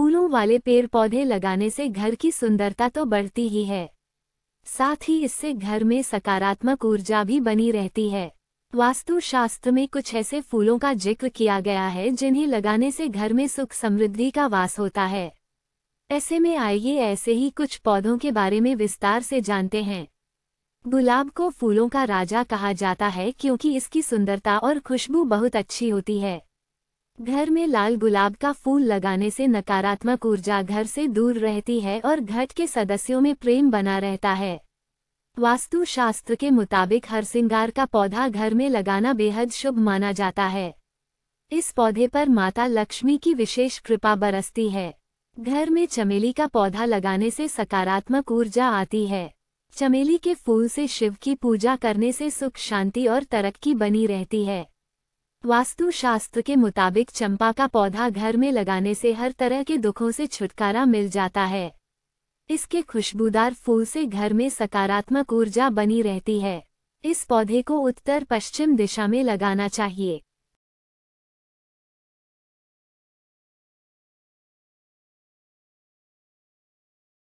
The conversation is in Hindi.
फूलों वाले पेड़ पौधे लगाने से घर की सुंदरता तो बढ़ती ही है साथ ही इससे घर में सकारात्मक ऊर्जा भी बनी रहती है वास्तुशास्त्र में कुछ ऐसे फूलों का जिक्र किया गया है जिन्हें लगाने से घर में सुख समृद्धि का वास होता है ऐसे में आइए ऐसे ही कुछ पौधों के बारे में विस्तार से जानते हैं गुलाब को फूलों का राजा कहा जाता है क्योंकि इसकी सुंदरता और खुशबू बहुत अच्छी होती है घर में लाल गुलाब का फूल लगाने से नकारात्मक ऊर्जा घर से दूर रहती है और घट के सदस्यों में प्रेम बना रहता है वास्तु शास्त्र के मुताबिक हर श्रृंगार का पौधा घर में लगाना बेहद शुभ माना जाता है इस पौधे पर माता लक्ष्मी की विशेष कृपा बरसती है घर में चमेली का पौधा लगाने से सकारात्मक ऊर्जा आती है चमेली के फूल से शिव की पूजा करने से सुख शांति और तरक्की बनी रहती है वास्तुशास्त्र के मुताबिक चंपा का पौधा घर में लगाने से हर तरह के दुखों से छुटकारा मिल जाता है इसके खुशबूदार फूल से घर में सकारात्मक ऊर्जा बनी रहती है इस पौधे को उत्तर पश्चिम दिशा में लगाना चाहिए